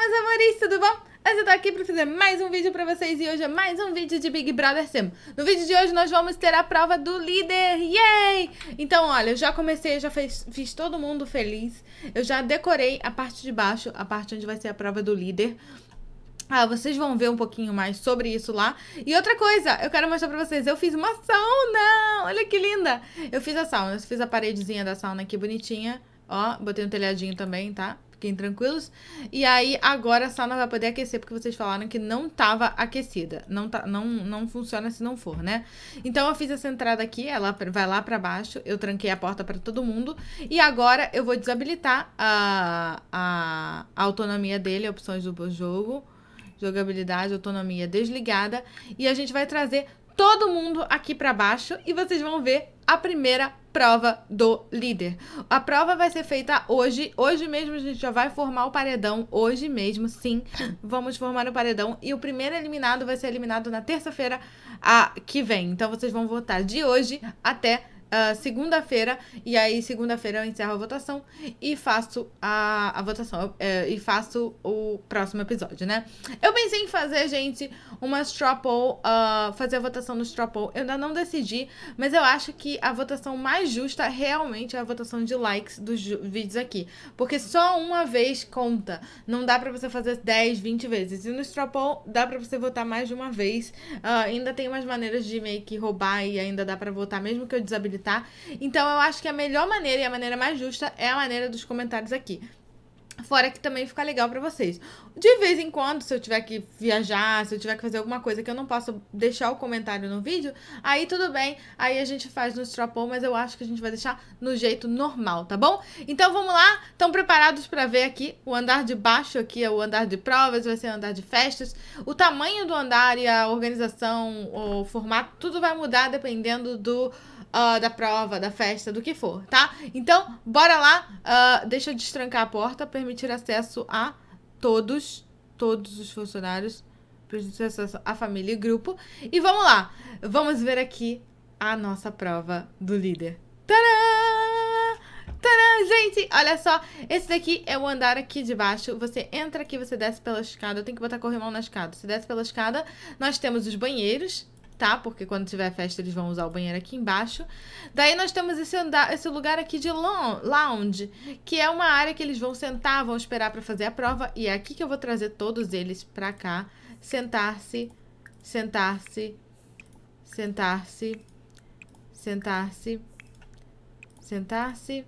meus amores, tudo bom? Hoje eu tô aqui pra fazer mais um vídeo pra vocês e hoje é mais um vídeo de Big Brother Sim. No vídeo de hoje nós vamos ter a prova do líder, yay! Então, olha, eu já comecei, eu já fez, fiz todo mundo feliz, eu já decorei a parte de baixo, a parte onde vai ser a prova do líder. Ah, vocês vão ver um pouquinho mais sobre isso lá. E outra coisa, eu quero mostrar pra vocês, eu fiz uma sauna, olha que linda! Eu fiz a sauna, eu fiz a paredezinha da sauna aqui bonitinha, ó, botei um telhadinho também, tá? fiquem tranquilos. E aí, agora a sauna vai poder aquecer, porque vocês falaram que não estava aquecida. Não, tá, não, não funciona se não for, né? Então, eu fiz essa entrada aqui, ela vai lá para baixo, eu tranquei a porta para todo mundo. E agora, eu vou desabilitar a, a, a autonomia dele, opções do jogo jogabilidade, autonomia desligada. E a gente vai trazer todo mundo aqui para baixo e vocês vão ver a primeira prova do líder. A prova vai ser feita hoje. Hoje mesmo a gente já vai formar o paredão. Hoje mesmo, sim. Vamos formar o paredão. E o primeiro eliminado vai ser eliminado na terça-feira que vem. Então vocês vão votar de hoje até uh, segunda-feira. E aí, segunda-feira, eu encerro a votação e faço a, a votação. Uh, e faço o próximo episódio, né? Eu pensei em fazer, gente, uma straw poll, uh, fazer a votação no straw poll. Eu ainda não decidi, mas eu acho que a votação mais justa realmente é a votação de likes dos vídeos aqui. Porque só uma vez conta. Não dá pra você fazer 10, 20 vezes. E no straw poll, dá pra você votar mais de uma vez. Ah, ainda tem umas maneiras de meio que roubar e ainda dá pra votar, mesmo que eu desabilite tá? Então eu acho que a melhor maneira e a maneira mais justa é a maneira dos comentários aqui. Fora que também fica legal para vocês. De vez em quando, se eu tiver que viajar, se eu tiver que fazer alguma coisa que eu não posso deixar o comentário no vídeo, aí tudo bem, aí a gente faz no Strapon, mas eu acho que a gente vai deixar no jeito normal, tá bom? Então vamos lá, estão preparados para ver aqui o andar de baixo aqui, é o andar de provas, vai ser o andar de festas. O tamanho do andar e a organização, o formato, tudo vai mudar dependendo do uh, da prova, da festa, do que for, tá? Então, bora lá. Uh, deixa eu destrancar a porta, permitir acesso a todos, todos os funcionários, permitir acesso à família e grupo. E vamos lá. Vamos ver aqui a nossa prova do líder. Tadã! Tadã! Gente, olha só, esse daqui é o andar aqui de baixo. Você entra aqui, você desce pela escada. Eu tenho que botar corrimão na escada. Você desce pela escada, nós temos os banheiros, tá? Porque quando tiver festa eles vão usar o banheiro aqui embaixo. Daí nós temos esse, andar, esse lugar aqui de lounge, que é uma área que eles vão sentar, vão esperar para fazer a prova. E é aqui que eu vou trazer todos eles para cá. Sentar-se, sentar-se, sentar-se, sentar-se, sentar-se,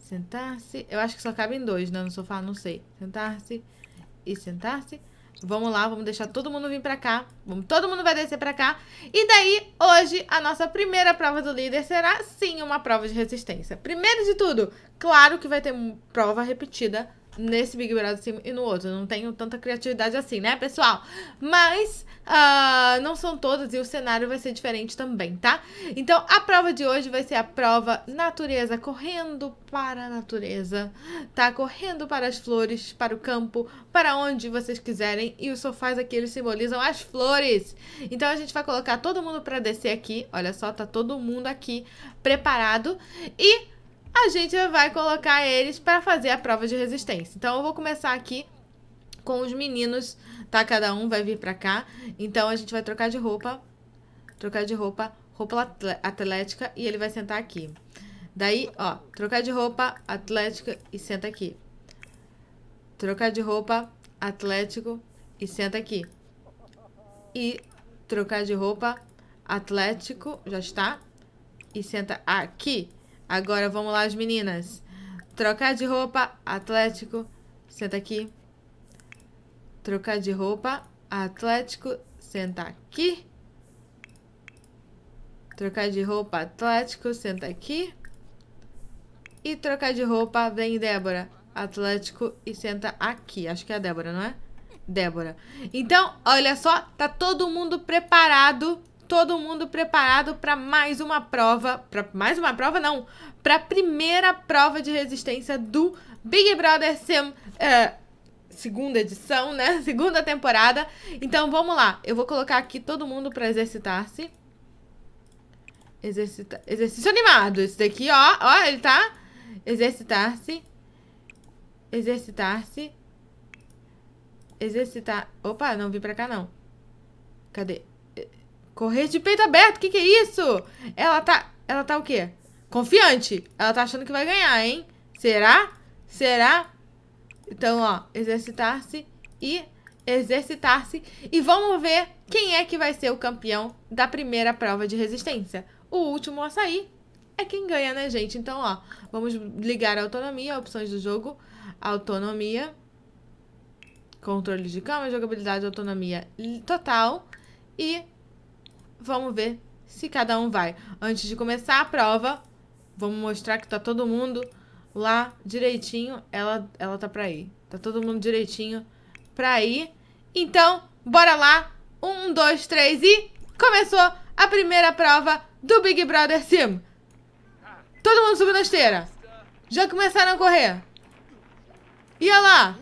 sentar-se. Eu acho que só cabem dois, né? No sofá, não sei. Sentar-se e sentar-se. Vamos lá, vamos deixar todo mundo vir pra cá. Vamos, todo mundo vai descer pra cá. E daí, hoje, a nossa primeira prova do líder será, sim, uma prova de resistência. Primeiro de tudo, claro que vai ter prova repetida nesse Big Brother sim, e no outro. não tenho tanta criatividade assim, né, pessoal? Mas uh, não são todas e o cenário vai ser diferente também, tá? Então a prova de hoje vai ser a prova natureza, correndo para a natureza, tá? Correndo para as flores, para o campo, para onde vocês quiserem. E os sofás aqui, eles simbolizam as flores. Então a gente vai colocar todo mundo para descer aqui. Olha só, tá todo mundo aqui preparado. E a gente vai colocar eles para fazer a prova de resistência. Então eu vou começar aqui com os meninos, tá? Cada um vai vir para cá. Então a gente vai trocar de roupa, trocar de roupa, roupa atlética e ele vai sentar aqui. Daí, ó, trocar de roupa atlética e senta aqui. Trocar de roupa atlético e senta aqui. E trocar de roupa atlético, já está, e senta aqui. Agora vamos lá, as meninas. Trocar de roupa, Atlético. Senta aqui. Trocar de roupa, Atlético. Senta aqui. Trocar de roupa, Atlético. Senta aqui. E trocar de roupa, vem Débora. Atlético e senta aqui. Acho que é a Débora, não é? Débora. Então, olha só, tá todo mundo preparado todo mundo preparado para mais uma prova, para mais uma prova não, para a primeira prova de resistência do Big Brother Sem é, segunda edição, né? Segunda temporada. Então vamos lá, eu vou colocar aqui todo mundo para exercitar-se. Exercita exercício animado, esse daqui, ó, ó, ele tá exercitar-se, exercitar-se, exercitar. Opa, não vim pra cá não. Cadê? Correr de peito aberto, o que, que é isso? Ela tá. Ela tá o quê? Confiante. Ela tá achando que vai ganhar, hein? Será? Será? Então, ó, exercitar-se e exercitar-se. E vamos ver quem é que vai ser o campeão da primeira prova de resistência. O último a sair é quem ganha, né, gente? Então, ó, vamos ligar a autonomia, opções do jogo, autonomia, controle de câmera, jogabilidade, autonomia total e Vamos ver se cada um vai. Antes de começar a prova, vamos mostrar que tá todo mundo lá direitinho. Ela, ela tá pra ir. Tá todo mundo direitinho pra ir. Então, bora lá. Um, dois, três e... Começou a primeira prova do Big Brother Sim. Todo mundo subiu na esteira. Já começaram a correr. E olha lá.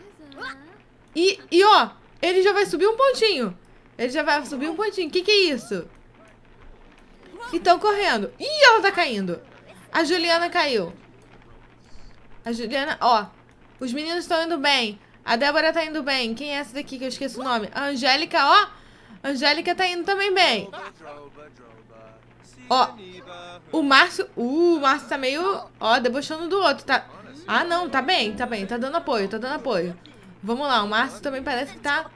E, e ó, ele já vai subir um pontinho. Ele já vai subir um pontinho. O que, que é isso? E estão correndo. Ih, ela tá caindo. A Juliana caiu. A Juliana, ó. Os meninos estão indo bem. A Débora tá indo bem. Quem é essa daqui que eu esqueço o nome? A Angélica, ó. A Angélica tá indo também bem. Ó. O Márcio... Uh, o Márcio tá meio... Ó, debochando do outro. Tá... Ah, não. Tá bem, tá bem. Tá dando apoio, tá dando apoio. Vamos lá. O Márcio também parece que tá...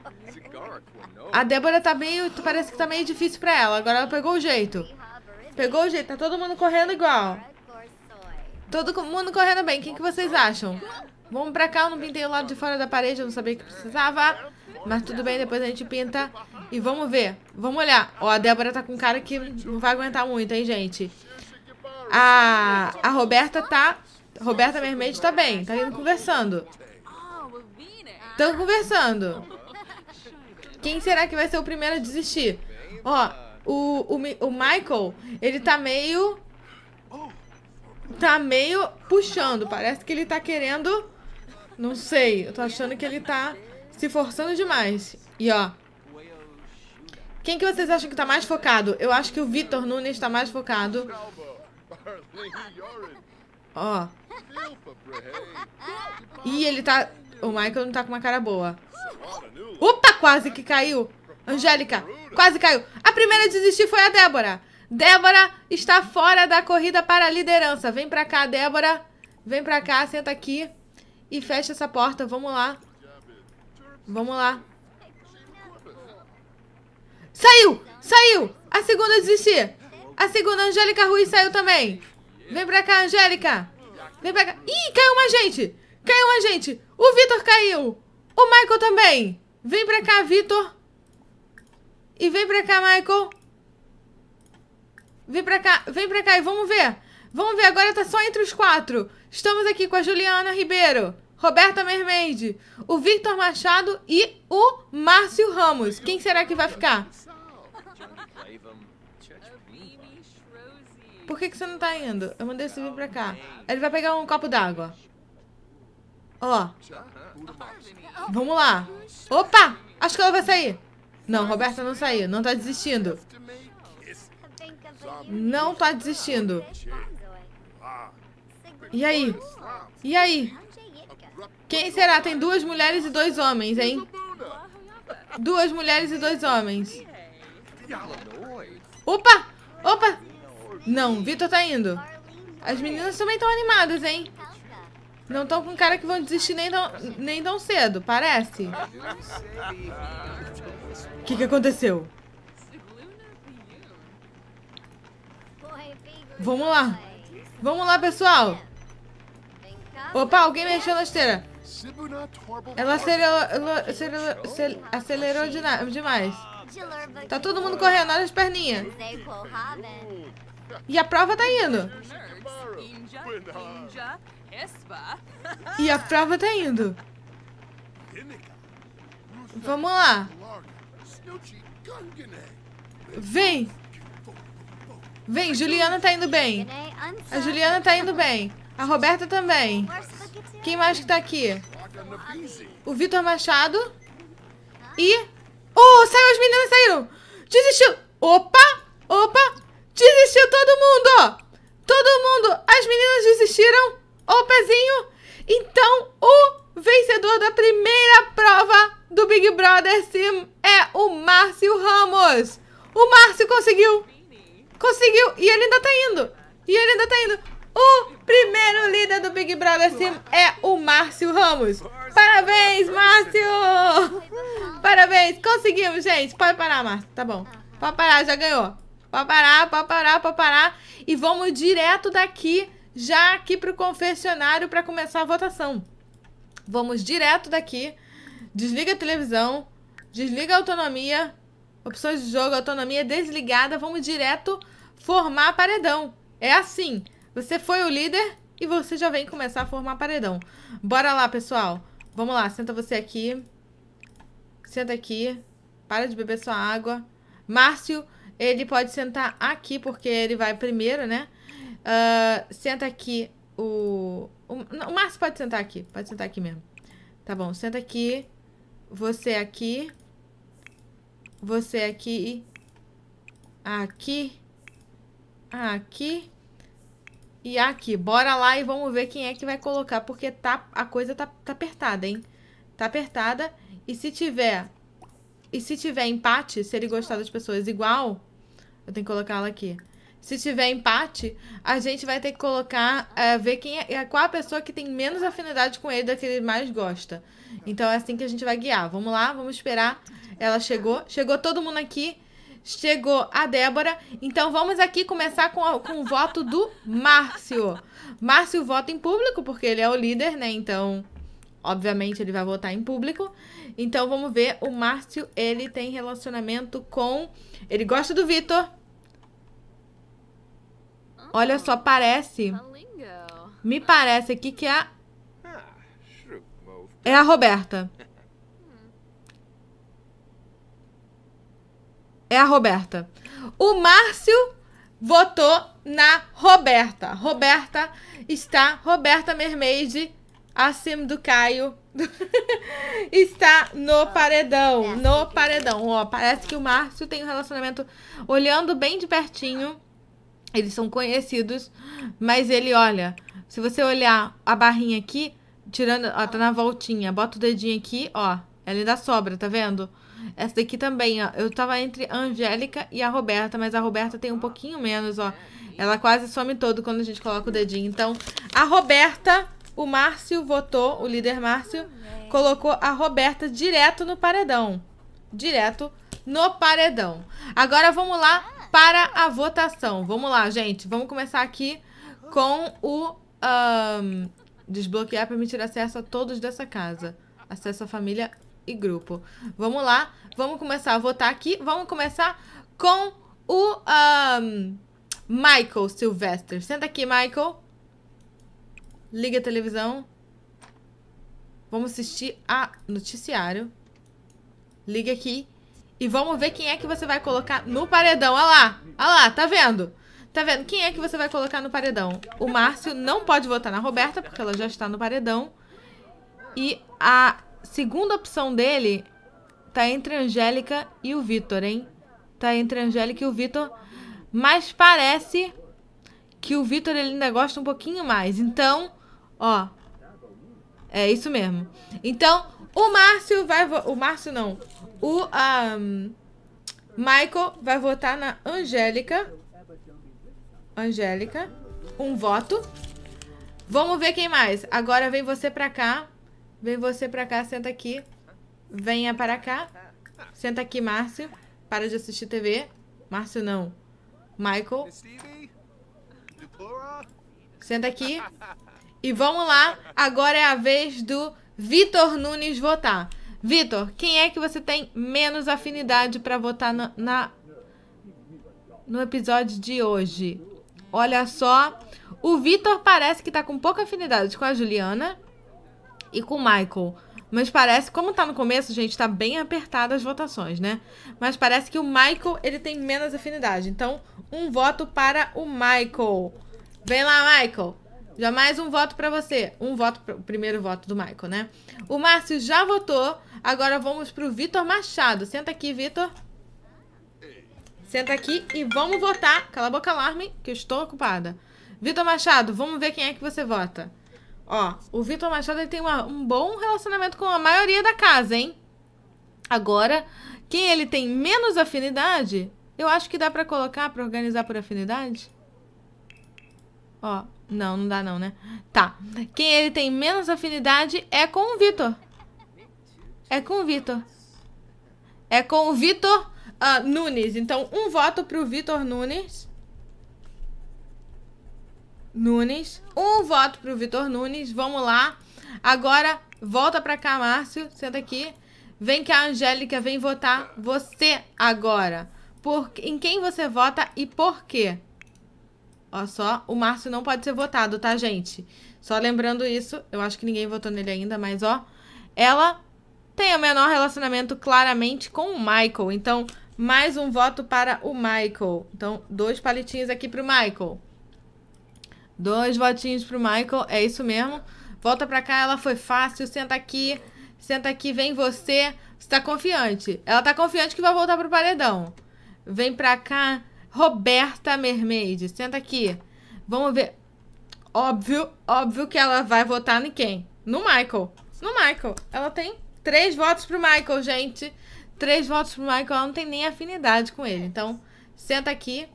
A Débora tá meio... Parece que tá meio difícil pra ela. Agora ela pegou o jeito. Pegou o jeito, tá todo mundo correndo igual. Todo mundo correndo bem. Quem que vocês acham? Vamos pra cá, eu não pintei o lado de fora da parede, eu não sabia que precisava. Mas tudo bem, depois a gente pinta. E vamos ver, vamos olhar. Ó, a Débora tá com cara que não vai aguentar muito, hein, gente. A, a Roberta tá... Roberta Mermaid tá bem, tá indo conversando. Estão conversando. Quem será que vai ser o primeiro a desistir? Ó, o, o, o Michael, ele tá meio... Tá meio puxando. Parece que ele tá querendo... Não sei. Eu tô achando que ele tá se forçando demais. E, ó... Quem que vocês acham que tá mais focado? Eu acho que o Vitor Nunes tá mais focado. Ó. Ih, ele tá... O Michael não tá com uma cara boa. Opa, quase que caiu. Angélica, quase caiu. A primeira a desistir foi a Débora. Débora está fora da corrida para a liderança. Vem pra cá, Débora. Vem pra cá, senta aqui. E fecha essa porta. Vamos lá. Vamos lá. Saiu! Saiu! A segunda a desistir. A segunda, Angélica Ruiz, saiu também. Vem pra cá, Angélica. Vem pra cá. Ih, caiu uma gente. Caiu uma gente. O Vitor caiu. O Michael também. Vem pra cá, Vitor. E vem pra cá, Michael. Vem pra cá, vem pra cá e vamos ver. Vamos ver, agora tá só entre os quatro. Estamos aqui com a Juliana Ribeiro, Roberta Mermaid, o Victor Machado e o Márcio Ramos. Quem será que vai ficar? Por que, que você não tá indo? Eu mandei você vir pra cá. Ele vai pegar um copo d'água. Ó. Vamos lá. Opa! Acho que ela vai sair. Não, Roberta não saiu. Não tá desistindo. Não tá desistindo. E aí? E aí? Quem será? Tem duas mulheres e dois homens, hein? Duas mulheres e dois homens. Opa! Opa! Não, Vitor tá indo. As meninas também estão animadas, hein? Não estão com cara que vão desistir nem tão, nem tão cedo, parece. O que, que aconteceu? Vamos lá. Vamos lá, pessoal. Opa, alguém mexeu na esteira. Ela acelerou, acelerou, acelerou demais. Tá todo mundo correndo, olha as perninhas. E a prova tá indo. E a prova tá indo. Vamos lá. Vem! Vem, Juliana tá indo bem. A Juliana tá indo bem. A Roberta também. Quem mais que tá aqui? O Vitor Machado. E... Oh, saiu, as meninas saíram! Desistiu! Opa! Opa! Desistiu todo mundo! Todo mundo! As meninas desistiram! O pezinho! Então, o vencedor da primeira prova do Big Brother Sim é o Márcio Ramos. O Márcio conseguiu. Conseguiu. E ele ainda tá indo. E ele ainda tá indo. O primeiro líder do Big Brother Sim é o Márcio Ramos. Parabéns, Márcio! Parabéns. Conseguimos, gente. Pode parar, Márcio. Tá bom. Pode parar, já ganhou. Pode parar, pode parar, pode parar. E vamos direto daqui, já aqui pro confessionário para começar a votação. Vamos direto daqui. Desliga a televisão. Desliga a autonomia. Opções de jogo, autonomia desligada. Vamos direto formar paredão. É assim. Você foi o líder e você já vem começar a formar paredão. Bora lá, pessoal. Vamos lá. Senta você aqui. Senta aqui. Para de beber sua água. Márcio, ele pode sentar aqui porque ele vai primeiro, né? Uh, senta aqui o, o, o Márcio pode sentar aqui. Pode sentar aqui mesmo. Tá bom, senta aqui. Você aqui. Você aqui. Aqui. Aqui. E aqui. Bora lá e vamos ver quem é que vai colocar. Porque tá, a coisa tá, tá apertada, hein? Tá apertada. E se tiver... E se tiver empate, se ele gostar das pessoas igual... Eu tenho que colocá-la aqui se tiver empate, a gente vai ter que colocar, é, ver quem é, eh, qual a pessoa que tem menos afinidade com ele, da que ele mais gosta. Então é assim que a gente vai guiar. Vamos lá, vamos esperar. Ela chegou, chegou todo mundo aqui. Chegou a Débora. Então vamos aqui começar com, a, com o voto do Márcio. Márcio vota em público, porque ele é o líder, né? Então, obviamente, ele vai votar em público. Então vamos ver. O Márcio, ele tem relacionamento com. Ele gosta do Vitor. Olha só, parece... Me parece aqui que é a... É a Roberta. É a Roberta. O Márcio votou na Roberta. Roberta está... Roberta Mermaid, acima do Caio. está no paredão. No paredão. Ó, parece que o Márcio tem um relacionamento... Olhando bem de pertinho... Eles são conhecidos, mas ele olha. Se você olhar a barrinha aqui, tirando, ó, tá na voltinha, bota o dedinho aqui, ó, ela ainda sobra, tá vendo? Essa daqui também, ó, eu tava entre a Angélica e a Roberta, mas a Roberta tem um pouquinho menos, ó. Ela quase some todo quando a gente coloca o dedinho. Então, a Roberta, o Márcio votou, o líder Márcio, colocou a Roberta direto no paredão. Direto no paredão. Agora vamos lá para a votação. Vamos lá, gente. Vamos começar aqui com o um, desbloquear permitir acesso a todos dessa casa. Acesso à família e grupo. Vamos lá. Vamos começar a votar aqui. Vamos começar com o um, Michael Sylvester. Senta aqui, Michael. Liga a televisão. Vamos assistir a noticiário. Liga aqui e vamos ver quem é que você vai colocar no paredão. Olha lá, olha lá, tá vendo? Tá vendo? Quem é que você vai colocar no paredão? O Márcio não pode votar na Roberta, porque ela já está no paredão. E a segunda opção dele tá entre a Angélica e o Vitor, hein? Tá entre a Angélica e o Vitor. Mas parece que o Vitor ainda gosta um pouquinho mais. Então, ó. É isso mesmo. Então, o Márcio vai. O Márcio não. O um, Michael vai votar na Angélica. Angélica. Um voto. Vamos ver quem mais. Agora vem você pra cá. Vem você pra cá, senta aqui. Venha para cá. Senta aqui, Márcio. Para de assistir TV. Márcio não. Michael. Senta aqui. E vamos lá. Agora é a vez do Vitor Nunes votar. Vitor, quem é que você tem menos afinidade para votar no, na, no episódio de hoje? Olha só, o Vitor parece que tá com pouca afinidade com a Juliana e com o Michael. Mas parece, como tá no começo, gente, tá bem apertado as votações, né? Mas parece que o Michael, ele tem menos afinidade. Então, um voto para o Michael. Vem lá, Michael. Já mais um voto para você. Um voto, o primeiro voto do Michael, né? O Márcio já votou, Agora vamos pro Vitor Machado. Senta aqui, Vitor. Senta aqui e vamos votar. Cala a boca, alarme, que eu estou ocupada. Vitor Machado, vamos ver quem é que você vota. Ó, o Vitor Machado ele tem uma, um bom relacionamento com a maioria da casa, hein? Agora, quem ele tem menos afinidade, eu acho que dá para colocar para organizar por afinidade. Ó, não, não dá não, né? Tá. Quem ele tem menos afinidade é com o Vitor. É com o Vitor. É com o Vitor uh, Nunes. Então, um voto pro Vitor Nunes. Nunes. Um voto pro Vitor Nunes. Vamos lá. Agora, volta pra cá, Márcio. Senta aqui. Vem que a Angélica vem votar você agora. Por, em quem você vota e por quê? Ó só, o Márcio não pode ser votado, tá, gente? Só lembrando isso, eu acho que ninguém votou nele ainda, mas ó, ela tem o menor relacionamento claramente com o Michael. Então, mais um voto para o Michael. Então, dois palitinhos aqui para o Michael. Dois votinhos para o Michael, é isso mesmo. Volta para cá, ela foi fácil, senta aqui. Senta aqui, vem você. Você está confiante. Ela está confiante que vai voltar pro paredão. Vem para cá, Roberta Mermaid. Senta aqui. Vamos ver. Óbvio, óbvio que ela vai votar em quem? No Michael. No Michael. Ela tem Três votos pro Michael, gente. Três votos pro Michael. Ela não tem nem afinidade com ele. Então, senta aqui.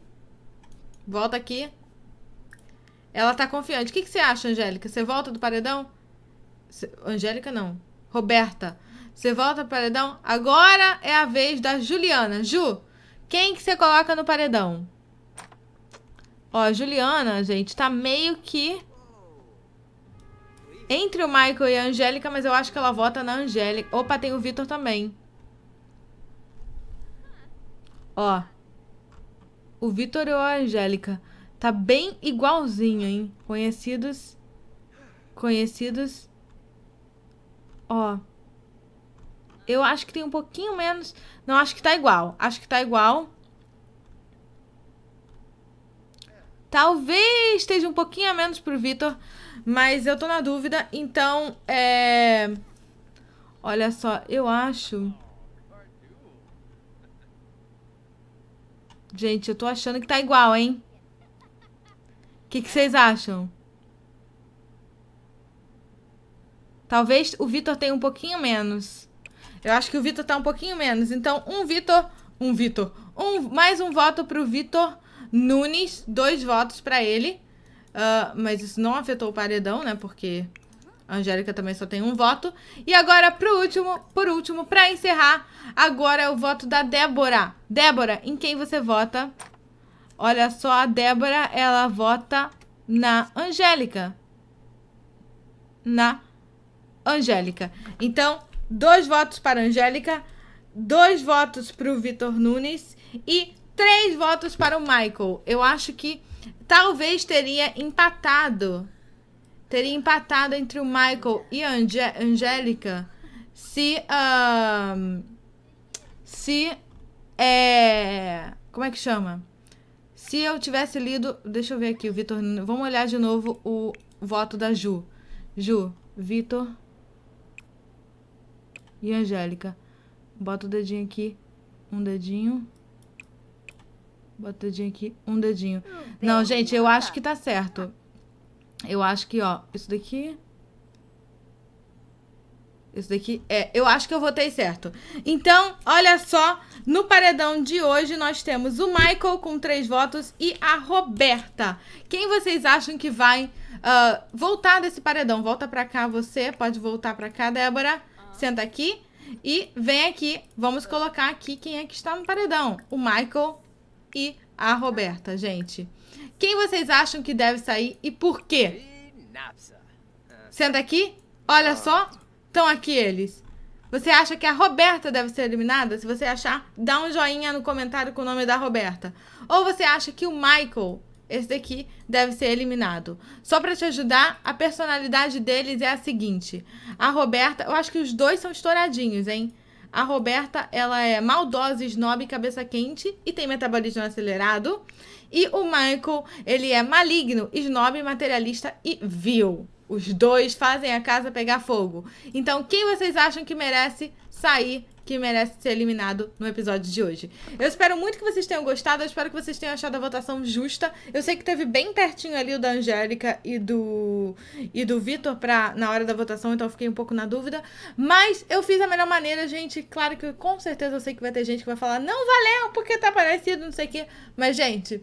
Volta aqui. Ela tá confiante. O que, que você acha, Angélica? Você volta do paredão? Cê... Angélica, não. Roberta. Você volta pro paredão? Agora é a vez da Juliana. Ju, quem que você coloca no paredão? Ó, a Juliana, gente, tá meio que entre o Michael e a Angélica, mas eu acho que ela vota na Angélica. Opa, tem o Vitor também. Ó. O Vitor ou a Angélica. Tá bem igualzinho, hein? Conhecidos. Conhecidos. Ó. Eu acho que tem um pouquinho menos. Não, acho que tá igual. Acho que tá igual. Talvez esteja um pouquinho a menos pro Vitor. Mas eu tô na dúvida, então, é... Olha só, eu acho... Gente, eu tô achando que tá igual, hein? O que, que vocês acham? Talvez o Vitor tenha um pouquinho menos. Eu acho que o Vitor tá um pouquinho menos. Então, um Vitor... Um Vitor. Um, mais um voto pro Vitor Nunes. Dois votos pra ele. Uh, mas isso não afetou o paredão, né? Porque a Angélica também só tem um voto. E agora, pro último, por último, pra encerrar, agora é o voto da Débora. Débora, em quem você vota? Olha só, a Débora, ela vota na Angélica. Na Angélica. Então, dois votos para a Angélica, dois votos para o Vitor Nunes e três votos para o Michael. Eu acho que talvez teria empatado. Teria empatado entre o Michael e a Ange Angélica se. Um, se. É, como é que chama? Se eu tivesse lido. Deixa eu ver aqui, o Vitor. Vamos olhar de novo o voto da Ju. Ju, Vitor e Angélica. Bota o dedinho aqui. Um dedinho. Bota o dedinho aqui, um dedinho. Não, não gente, eu acho tá. que tá certo. Eu acho que, ó, isso daqui. Isso daqui é, eu acho que eu votei certo. Então, olha só, no paredão de hoje nós temos o Michael com três votos e a Roberta. Quem vocês acham que vai uh, voltar desse paredão? Volta pra cá você, pode voltar pra cá, Débora. Ah. Senta aqui e vem aqui. Vamos colocar aqui quem é que está no paredão. O Michael e a Roberta, gente. Quem vocês acham que deve sair e por quê? Senta aqui, olha só, estão aqui eles. Você acha que a Roberta deve ser eliminada? Se você achar, dá um joinha no comentário com o nome da Roberta. Ou você acha que o Michael, esse daqui, deve ser eliminado? Só para te ajudar, a personalidade deles é a seguinte. A Roberta, eu acho que os dois são estouradinhos, hein? A Roberta, ela é maldosa, snob, cabeça quente e tem metabolismo acelerado. E o Michael, ele é maligno, snob, materialista e vil. Os dois fazem a casa pegar fogo. Então, quem vocês acham que merece sair que merece ser eliminado no episódio de hoje. Eu espero muito que vocês tenham gostado, eu espero que vocês tenham achado a votação justa. Eu sei que teve bem pertinho ali o da Angélica e do e do Vitor para na hora da votação, então eu fiquei um pouco na dúvida, mas eu fiz a melhor maneira, gente. Claro que com certeza eu sei que vai ter gente que vai falar: "Não valeu porque tá parecido, não sei o quê". Mas gente,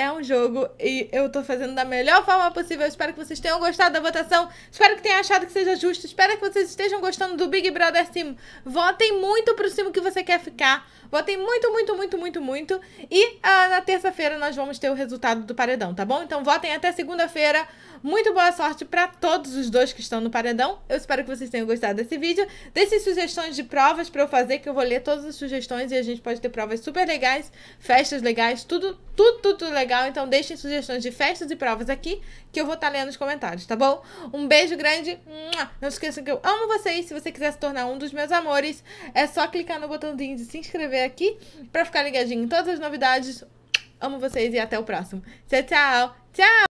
é um jogo e eu tô fazendo da melhor forma possível. espero que vocês tenham gostado da votação. Espero que tenham achado que seja justo. Espero que vocês estejam gostando do Big Brother Sim. Votem muito pro cimo que você quer ficar. Votem muito, muito, muito, muito, muito. E ah, na terça-feira nós vamos ter o resultado do paredão, tá bom? Então votem até segunda-feira. Muito boa sorte para todos os dois que estão no paredão. Eu espero que vocês tenham gostado desse vídeo. Deixem sugestões de provas para eu fazer, que eu vou ler todas as sugestões e a gente pode ter provas super legais, festas legais, tudo, tudo, tudo legal. Então deixem sugestões de festas e provas aqui, que eu vou estar tá lendo nos comentários, tá bom? Um beijo grande. Não esqueçam que eu amo vocês. Se você quiser se tornar um dos meus amores, é só clicar no botãozinho de se inscrever aqui para ficar ligadinho em todas as novidades. Amo vocês e até o próximo. Tchau, tchau. Tchau.